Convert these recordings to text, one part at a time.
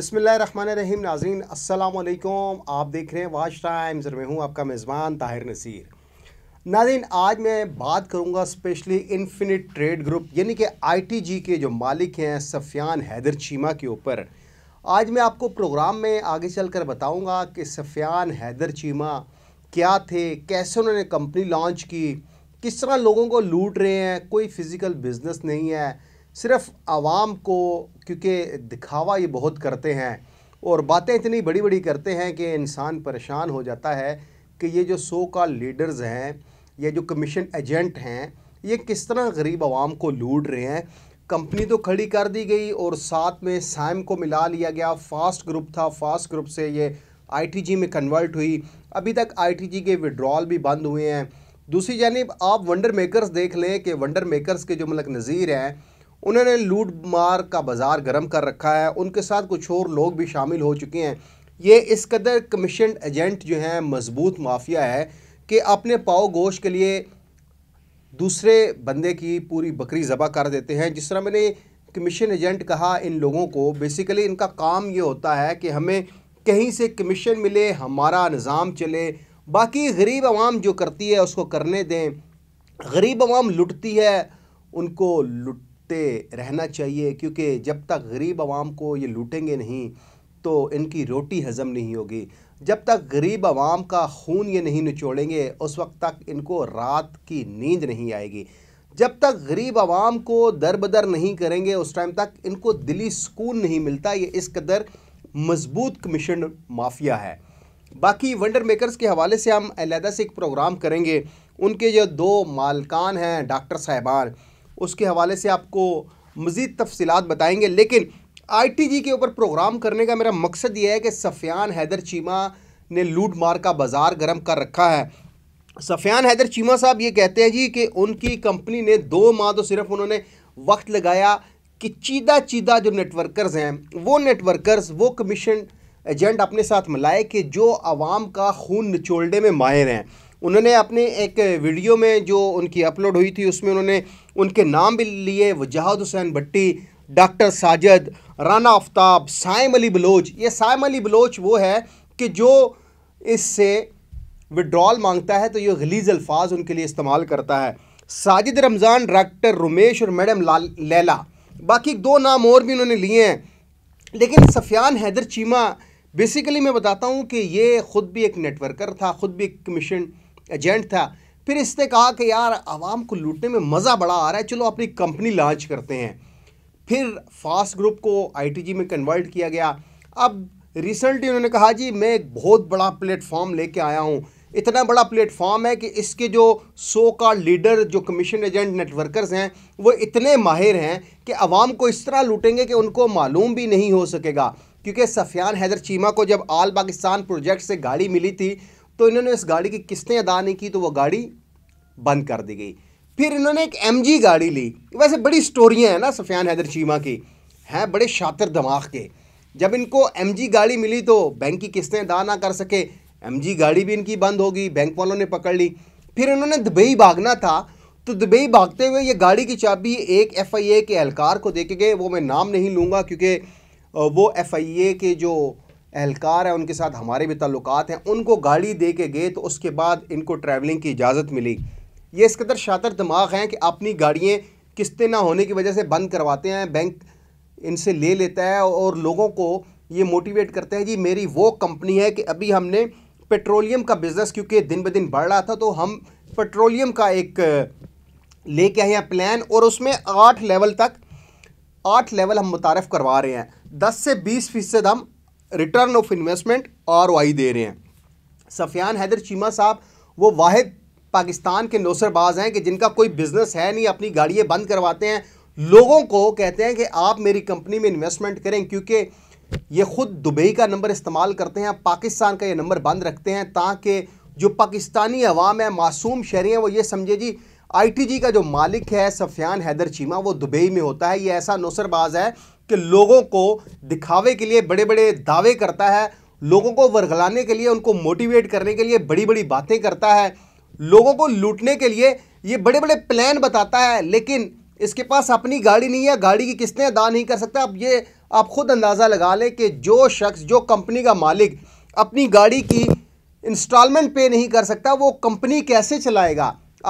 बिसमीम नाजीन असलकुम आप देख रहे हैं वाच टाइम जर में हूँ आपका मेज़बान ताहिर नसीर नाजीन आज मैं बात करूँगा स्पेशली इन्फिनिट ट्रेड ग्रुप यानी कि आईटीजी के जो मालिक हैं सफियान हैदर चीमा के ऊपर आज मैं आपको प्रोग्राम में आगे चल कर बताऊँगा कि सफियान हैदर चीमा क्या थे कैसे उन्होंने कंपनी लॉन्च की किस तरह लोगों को लूट रहे हैं कोई फ़िज़िकल बिज़नेस नहीं है सिर्फ आवाम को क्योंकि दिखावा ये बहुत करते हैं और बातें इतनी बड़ी बड़ी करते हैं कि इंसान परेशान हो जाता है कि ये जो सो का लीडर्स हैं ये जो कमीशन एजेंट हैं ये किस तरह गरीब आवाम को लूट रहे हैं कंपनी तो खड़ी कर दी गई और साथ में साइम को मिला लिया गया फास्ट ग्रुप था फास्ट ग्रुप से ये आईटीजी में कन्वर्ट हुई अभी तक आईटीजी के विड्रॉल भी बंद हुए हैं दूसरी जानब आप वंडर मेकर्स देख लें कि वंडर मेकर्स के जो मलक मतलब नज़ीर हैं उन्होंने लूट मार का बाज़ार गर्म कर रखा है उनके साथ कुछ और लोग भी शामिल हो चुके हैं ये इस कदर कमीशन एजेंट जो हैं मजबूत माफिया है कि अपने पाओ गोश के लिए दूसरे बंदे की पूरी बकरी ज़बा कर देते हैं जिस तरह मैंने कमीशन एजेंट कहा इन लोगों को बेसिकली इनका काम ये होता है कि हमें कहीं से कमीशन मिले हमारा निज़ाम चले बाकी गरीब आवाम जो करती है उसको करने दें गरीब आवाम लुटती है उनको लुट देखते रहना चाहिए क्योंकि जब तक गरीब आवाम को ये लूटेंगे नहीं तो इनकी रोटी हज़म नहीं होगी जब तक गरीब आवाम का खून ये नहीं निचोड़ेंगे उस वक्त तक इनको रात की नींद नहीं आएगी जब तक गरीब आवाम को दर बदर नहीं करेंगे उस टाइम तक इनको दिली सुकून नहीं मिलता ये इस कदर मजबूत कमीशन माफिया है बाकी वंडर मेकर्स के हवाले से हम अलहदा से एक प्रोग्राम करेंगे उनके जो दो मालकान हैं डॉक्टर साहबान उसके हवाले से आपको मज़ीद तफसलत बताएँगे लेकिन आई टी जी के ऊपर प्रोग्राम करने का मेरा मकसद ये है कि सफ़ियान हैदर चीमा ने लूट मार का बाज़ार गर्म कर रखा है सफ़ियान हैदर चीमा साहब ये कहते हैं जी कि उनकी कंपनी ने दो माह तो सिर्फ उन्होंने वक्त लगाया कि चीदा चीदा जो नेटवर्कर्स हैं वो नेटवर्कर्स वो कमीशन एजेंट अपने साथ मिलाए कि जो आवाम का खून निचोड़ने में माहिर हैं उन्होंने अपने एक वीडियो में जो उनकी अपलोड हुई थी उसमें उन्होंने उनके नाम भी लिए वजाहद हुसैन भट्टी डॉक्टर साजद राना आफ्ताब साइम अली बलोच ये साइम अली बलोच वो है कि जो इससे विड्रॉल मांगता है तो ये गलीज अल्फाज उनके लिए इस्तेमाल करता है साजिद रमज़ान डॉक्टर रमेश और मैडम लैला बाकी दो नाम और भी उन्होंने लिए हैं लेकिन सफियान हैदर चीमा बेसिकली मैं बताता हूँ कि ये ख़ुद भी एक नेटवर्कर था ख़ुद भी एक कमीशन एजेंट था फिर इसने कहा कि यार आवाम को लूटने में मज़ा बड़ा आ रहा है चलो अपनी कंपनी लॉन्च करते हैं फिर फास्ट ग्रुप को आईटीजी में कन्वर्ट किया गया अब रिसेंटली उन्होंने कहा जी मैं एक बहुत बड़ा प्लेटफॉर्म लेके आया हूँ इतना बड़ा प्लेटफॉर्म है कि इसके जो सो का लीडर जो कमीशन एजेंट नेटवर्कर्स हैं वो इतने माहिर हैं कि आवाम को इस तरह लूटेंगे कि उनको मालूम भी नहीं हो सकेगा क्योंकि सफियान हैदर चीमा को जब आल पाकिस्तान प्रोजेक्ट से गाड़ी मिली थी तो इन्होंने इस गाड़ी की किस्तें अदा नहीं की तो वो गाड़ी बंद कर दी गई फिर इन्होंने एक एम गाड़ी ली वैसे बड़ी स्टोरियाँ हैं ना सफियान हैदर चीमा की हैं बड़े शातिर दिमाग के जब इनको एम गाड़ी मिली तो बैंक की किस्तें अदा ना कर सके एम गाड़ी भी इनकी बंद होगी बैंक वालों ने पकड़ ली फिर इन्होंने दुबई भागना था तो दुबई भागते हुए ये गाड़ी की चाबी एक एफ आई ए के एहलकार को दे के गए वो मैं नाम नहीं लूँगा क्योंकि वो एफ आई ए के जो एहलकार हैं उनके साथ हमारे भी ताल्लुकात हैं उनको गाड़ी दे के गए तो उसके बाद इनको ट्रैवलिंग की इजाज़त मिली ये इस कदर शातर दिमाग हैं कि अपनी गाड़ियाँ किस्तें ना होने की वजह से बंद करवाते हैं बैंक इनसे ले लेता है और लोगों को ये मोटिवेट करते हैं जी मेरी वो कंपनी है कि अभी हमने पेट्रोलियम का बिज़नेस क्योंकि दिन ब दिन बढ़ रहा था तो हम पेट्रोलियम का एक लेके आए हैं प्लान और उसमें आठ लेवल तक आठ लेवल हम मुतारफ़ करवा रहे हैं दस से बीस फ़ीसद हम रिटर्न ऑफ इन्वेस्टमेंट आर दे रहे हैं सफियान हैदर चीमा साहब वो वाहिद पाकिस्तान के नौसरबाज हैं कि जिनका कोई बिज़नेस है नहीं अपनी गाड़ियाँ बंद करवाते हैं लोगों को कहते हैं कि आप मेरी कंपनी में इन्वेस्टमेंट करें क्योंकि ये ख़ुद दुबई का नंबर इस्तेमाल करते हैं पाकिस्तान का ये नंबर बंद रखते हैं ताकि जो पाकिस्तानी अवाम है मासूम शहरी हैं वो ये समझे जी आईटीजी का जो मालिक है सफियान हैदर चीमा वो दुबई में होता है ये ऐसा नौसरबाज है कि लोगों को दिखावे के लिए बड़े बड़े दावे करता है लोगों को वरगलाने के लिए उनको मोटिवेट करने के लिए बड़ी बड़ी बातें करता है लोगों को लूटने के लिए ये बड़े बड़े प्लान बताता है लेकिन इसके पास अपनी गाड़ी नहीं है गाड़ी की किस्तें अदा नहीं कर सकता आप ये आप खुद अंदाज़ा लगा लें कि जो शख्स जो कंपनी का मालिक अपनी गाड़ी की इंस्टॉलमेंट पे नहीं कर सकता वो कंपनी कैसे चलाएगा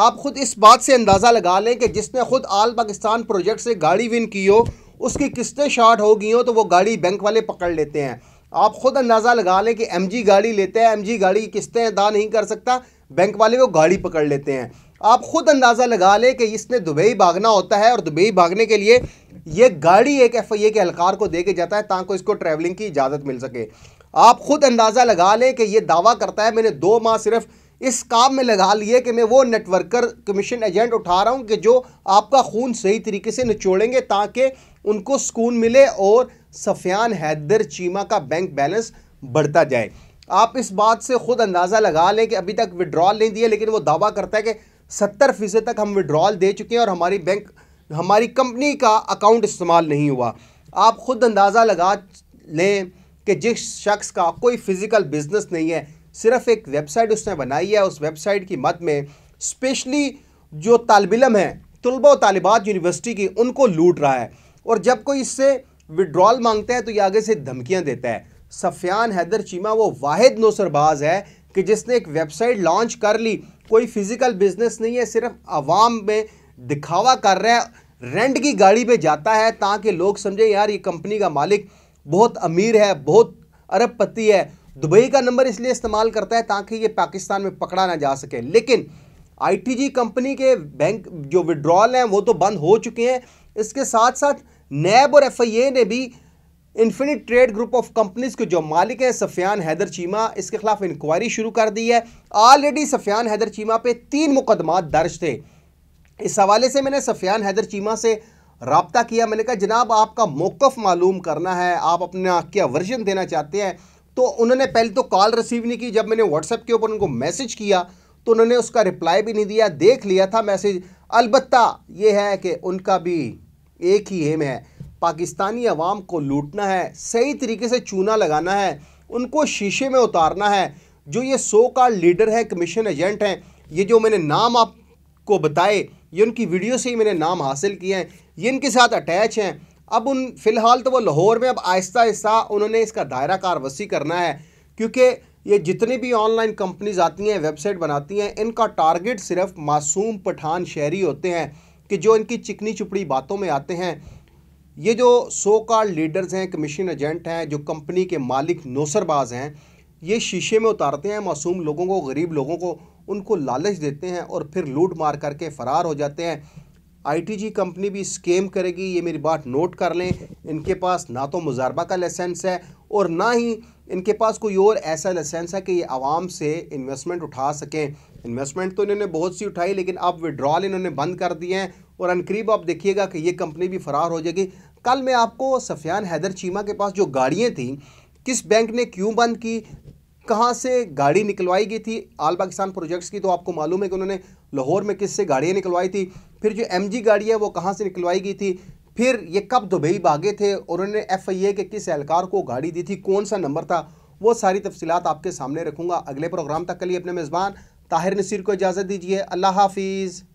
आप खुद इस बात से अंदाज़ा लगा लें कि जिसने खुद आल पाकिस्तान प्रोजेक्ट से गाड़ी विन की हो उसकी किस्तें शॉर्ट हो गई हों तो वो गाड़ी बैंक वाले पकड़ लेते हैं आप खुद अंदाज़ा लगा लें कि एम गाड़ी लेते हैं एम गाड़ी की किस्तें अदा नहीं कर सकता बैंक वाले वो गाड़ी पकड़ लेते हैं आप खुद अंदाज़ा लगा लें कि इसने दुबई भागना होता है और दुबई भागने के लिए ये गाड़ी एक एफ आई ए के अलकार को दे के जाता है ताकि इसको ट्रैवलिंग की इजाज़त मिल सके आप खुद अंदाज़ा लगा लें कि ये दावा करता है मैंने दो माह सिर्फ़ इस काम में लगा लिए कि मैं वो नेटवर्कर कमीशन एजेंट उठा रहा हूँ कि जो आपका खून सही तरीके से निचोड़ेंगे ताकि उनको सुकून मिले और सफियान हैदर चीमा का बैंक बैलेंस बढ़ता जाए आप इस बात से ख़ुद अंदाज़ा लगा लें कि अभी तक विड्रॉल नहीं दिया लेकिन वो दावा करता है कि सत्तर फ़ीसद तक हम विड्रॉल दे चुके हैं और हमारी बैंक हमारी कंपनी का अकाउंट इस्तेमाल नहीं हुआ आप ख़ुद अंदाज़ा लगा लें कि जिस शख्स का कोई फ़िज़िकल बिज़नेस नहीं है सिर्फ एक वेबसाइट उसने बनाई है उस वेबसाइट की मद में स्पेशली जो तालबिलम हैं तलबा तालिबात यूनिवर्सिटी की उनको लूट रहा है और जब कोई इससे विड्रॉल मांगता है तो ये आगे से धमकियां देता है सफियान हैदर चीमा वो वाहिद नौसरबाज है कि जिसने एक वेबसाइट लॉन्च कर ली कोई फिज़िकल बिजनेस नहीं है सिर्फ आवाम में दिखावा कर रहा है रेंट की गाड़ी पे जाता है ताकि लोग समझें यार ये कंपनी का मालिक बहुत अमीर है बहुत अरबपति है हम्म। दुबई का नंबर इसलिए इस्तेमाल करता है ताकि ये पाकिस्तान में पकड़ा ना जा सके लेकिन आईटीजी कंपनी के बैंक जो विड्रॉल हैं वो तो बंद हो चुके हैं इसके साथ साथ नैब और एफआईए ने भी infinite trade group of companies के जो मालिक हैं सफियान हैदर चीमा इसके खिलाफ इंक्वायरी शुरू कर दी है ऑलरेडी सफियान हैदर चीमा पे तीन मुकदमा दर्ज थे इस हवाले से मैंने सफियान हैदर चीमा से रबता किया मैंने कहा जनाब आपका मौकफ मालूम करना है आप अपना क्या वर्जन देना चाहते हैं तो उन्होंने पहले तो कॉल रिसीव नहीं की जब मैंने व्हाट्सएप के ऊपर उनको मैसेज किया तो उन्होंने उसका रिप्लाई भी नहीं दिया देख लिया था मैसेज अलबत् ये है कि उनका भी एक ही एम है पाकिस्तानी अवाम को लूटना है सही तरीके से चूना लगाना है उनको शीशे में उतारना है जो ये सो का लीडर है कमीशन एजेंट हैं ये जो मैंने नाम आपको बताए ये उनकी वीडियो से ही मैंने नाम हासिल किए हैं ये इनके साथ अटैच हैं अब उन फिलहाल तो वो लाहौर में अब आहिस्ता आहिस्ता उन्होंने इसका दायरा कार वसी करना है क्योंकि ये जितनी भी ऑनलाइन कंपनीज आती हैं वेबसाइट बनाती हैं इनका टारगेट सिर्फ मासूम पठान शहरी होते हैं कि जो इनकी चिकनी चुपड़ी बातों में आते हैं ये जो सो कार्ड लीडर्स हैं कमीशन एजेंट हैं जो कंपनी के मालिक नौसरबाज हैं ये शीशे में उतारते हैं मासूम लोगों को गरीब लोगों को उनको लालच देते हैं और फिर लूट मार करके फ़रार हो जाते हैं आईटीजी कंपनी भी स्केम करेगी ये मेरी बात नोट कर लें इनके पास ना तो मुजारबा का लाइसेंस है और ना ही इनके पास कोई और ऐसा लाइसेंस है कि ये आवाम से इन्वेस्टमेंट उठा सकें इन्वेस्टमेंट तो इन्होंने बहुत सी उठाई लेकिन अब विड्रॉल इन्होंने बंद कर दिए हैं और अनकरीब आप देखिएगा कि ये कंपनी भी फरार हो जाएगी कल मैं आपको सफियान हैदर चीमा के पास जो गाड़ियाँ थीं किस बैंक ने क्यों बंद की कहाँ से गाड़ी निकलवाई गई थी आल पाकिस्तान प्रोजेक्ट्स की तो आपको मालूम है कि उन्होंने लाहौर में किससे गाड़ियाँ निकलवाई थी फिर जो एम गाड़ी है वो कहाँ से निकलवाई गई थी फिर ये कब दुबई भागे थे और उन्होंने एफ आई ए के किस एहलकार को गाड़ी दी थी कौन सा नंबर था वो सारी तफसीत आपके सामने रखूँगा अगले प्रोग्राम तक के लिए अपने मेज़बान ताहिर नसीर को इजाज़त दीजिए अल्लाह हाफिज़